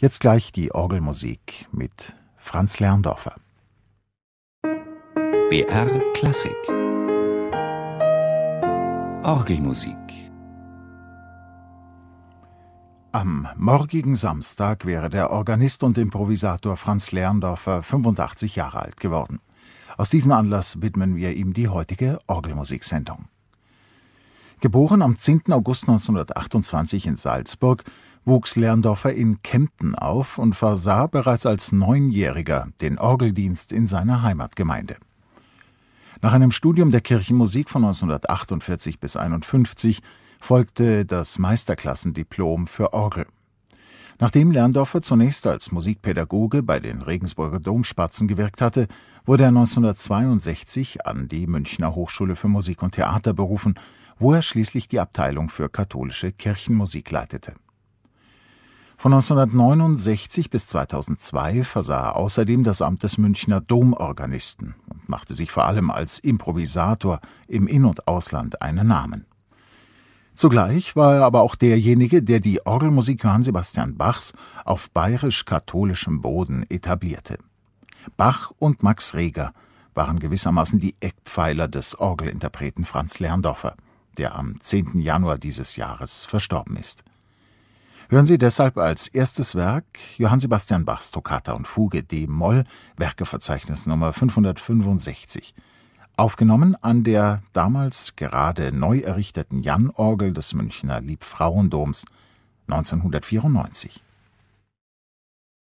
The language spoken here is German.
Jetzt gleich die Orgelmusik mit Franz Lerndorfer. BR Klassik Orgelmusik am morgigen Samstag wäre der Organist und Improvisator Franz Lerndorfer 85 Jahre alt geworden. Aus diesem Anlass widmen wir ihm die heutige Orgelmusiksendung. Geboren am 10. August 1928 in Salzburg, wuchs Lerndorfer in Kempten auf und versah bereits als Neunjähriger den Orgeldienst in seiner Heimatgemeinde. Nach einem Studium der Kirchenmusik von 1948 bis 1951 folgte das Meisterklassendiplom für Orgel. Nachdem Lerndorfer zunächst als Musikpädagoge bei den Regensburger Domspatzen gewirkt hatte, wurde er 1962 an die Münchner Hochschule für Musik und Theater berufen, wo er schließlich die Abteilung für katholische Kirchenmusik leitete von 1969 bis 2002 versah er außerdem das Amt des Münchner Domorganisten und machte sich vor allem als Improvisator im In- und Ausland einen Namen. Zugleich war er aber auch derjenige, der die Orgelmusik Johann Sebastian Bachs auf bayerisch-katholischem Boden etablierte. Bach und Max Reger waren gewissermaßen die Eckpfeiler des Orgelinterpreten Franz Lerndorfer, der am 10. Januar dieses Jahres verstorben ist. Hören Sie deshalb als erstes Werk Johann Sebastian Bachs Toccata und Fuge d-Moll, Werkeverzeichnis Nummer 565. Aufgenommen an der damals gerade neu errichteten Jan Orgel des Münchner Liebfrauendoms 1994